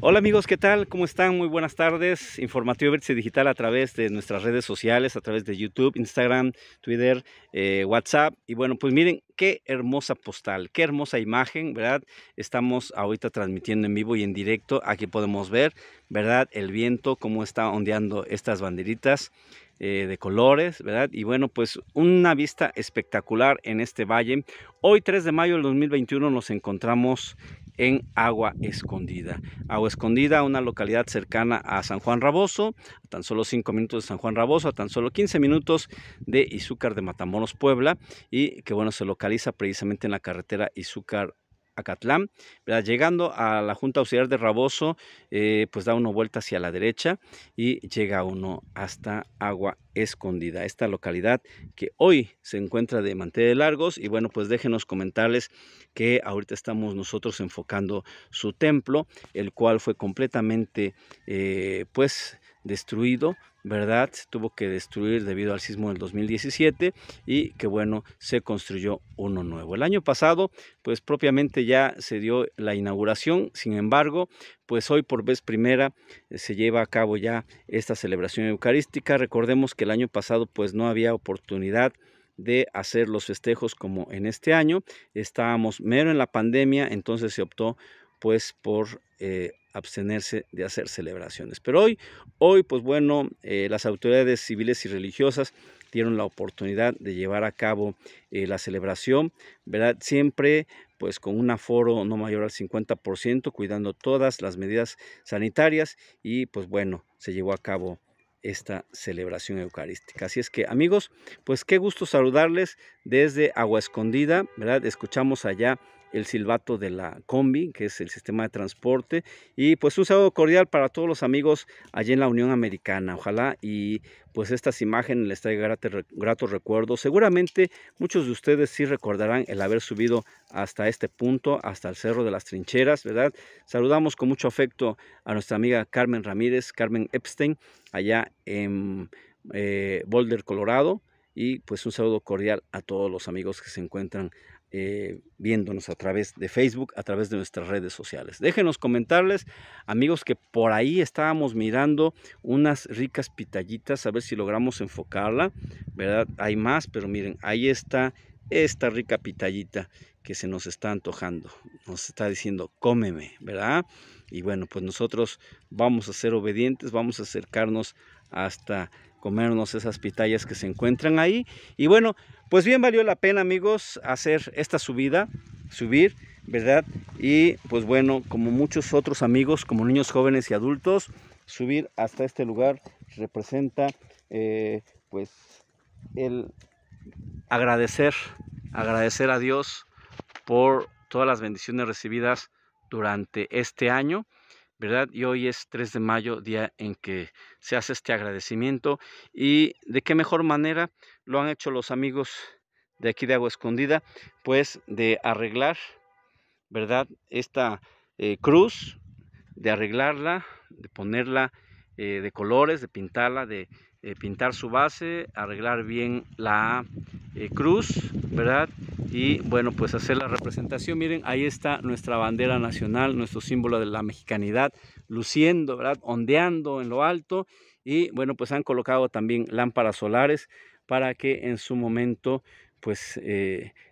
Hola amigos, ¿qué tal? ¿Cómo están? Muy buenas tardes. Informativo Vértice Digital a través de nuestras redes sociales, a través de YouTube, Instagram, Twitter, eh, WhatsApp. Y bueno, pues miren, qué hermosa postal, qué hermosa imagen, ¿verdad? Estamos ahorita transmitiendo en vivo y en directo. Aquí podemos ver, ¿verdad? El viento, cómo está ondeando estas banderitas eh, de colores, ¿verdad? Y bueno, pues una vista espectacular en este valle. Hoy, 3 de mayo del 2021, nos encontramos en Agua Escondida. Agua Escondida, una localidad cercana a San Juan Raboso, a tan solo 5 minutos de San Juan Raboso, a tan solo 15 minutos de Izúcar de Matamoros, Puebla, y que bueno, se local precisamente en la carretera Izúcar Acatlán. Llegando a la Junta Auxiliar de Raboso, eh, pues da una vuelta hacia la derecha y llega uno hasta Agua Escondida, esta localidad que hoy se encuentra de manté de largos. Y bueno, pues déjenos comentarles que ahorita estamos nosotros enfocando su templo, el cual fue completamente, eh, pues destruido ¿verdad? Tuvo que destruir debido al sismo del 2017 y que bueno, se construyó uno nuevo. El año pasado, pues propiamente ya se dio la inauguración, sin embargo, pues hoy por vez primera eh, se lleva a cabo ya esta celebración eucarística. Recordemos que el año pasado pues no había oportunidad de hacer los festejos como en este año. Estábamos mero en la pandemia, entonces se optó pues por eh, abstenerse de hacer celebraciones. Pero hoy, hoy pues bueno, eh, las autoridades civiles y religiosas dieron la oportunidad de llevar a cabo eh, la celebración, ¿verdad? Siempre pues con un aforo no mayor al 50%, cuidando todas las medidas sanitarias y pues bueno, se llevó a cabo esta celebración eucarística. Así es que amigos, pues qué gusto saludarles desde Agua Escondida, ¿verdad? Escuchamos allá el silbato de la combi, que es el sistema de transporte. Y pues un saludo cordial para todos los amigos allí en la Unión Americana. Ojalá y pues estas imágenes les traigan gratos recuerdos. Seguramente muchos de ustedes sí recordarán el haber subido hasta este punto, hasta el Cerro de las Trincheras, ¿verdad? Saludamos con mucho afecto a nuestra amiga Carmen Ramírez, Carmen Epstein, allá en eh, Boulder, Colorado. Y pues un saludo cordial a todos los amigos que se encuentran eh, viéndonos a través de Facebook, a través de nuestras redes sociales. Déjenos comentarles, amigos, que por ahí estábamos mirando unas ricas pitallitas, a ver si logramos enfocarla, ¿verdad? Hay más, pero miren, ahí está esta rica pitallita que se nos está antojando, nos está diciendo, cómeme, ¿verdad? Y bueno, pues nosotros vamos a ser obedientes, vamos a acercarnos hasta comernos esas pitayas que se encuentran ahí. Y bueno, pues bien valió la pena amigos hacer esta subida, subir, ¿verdad? Y pues bueno, como muchos otros amigos, como niños jóvenes y adultos, subir hasta este lugar representa eh, pues el agradecer, agradecer a Dios por todas las bendiciones recibidas durante este año ¿verdad? Y hoy es 3 de mayo, día en que se hace este agradecimiento. ¿Y de qué mejor manera lo han hecho los amigos de aquí de Agua Escondida? Pues de arreglar, ¿verdad? Esta eh, cruz, de arreglarla, de ponerla eh, de colores, de pintarla, de eh, pintar su base, arreglar bien la eh, cruz, ¿verdad? Y bueno, pues hacer la representación. Miren, ahí está nuestra bandera nacional, nuestro símbolo de la mexicanidad, luciendo, ¿verdad? Ondeando en lo alto. Y bueno, pues han colocado también lámparas solares para que en su momento, pues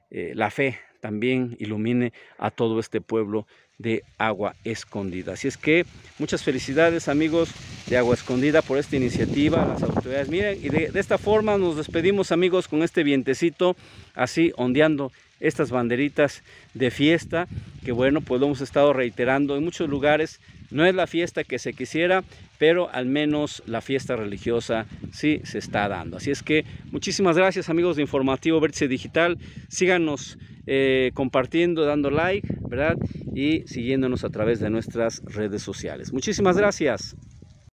la fe también ilumine a todo este pueblo de Agua Escondida. Así es que muchas felicidades amigos de Agua Escondida por esta iniciativa, las autoridades. Miren, y de, de esta forma nos despedimos amigos con este vientecito así ondeando estas banderitas de fiesta que bueno pues lo hemos estado reiterando en muchos lugares no es la fiesta que se quisiera, pero al menos la fiesta religiosa sí se está dando. Así es que muchísimas gracias amigos de Informativo Vértice Digital. Síganos eh, compartiendo, dando like, ¿verdad? Y siguiéndonos a través de nuestras redes sociales. Muchísimas gracias.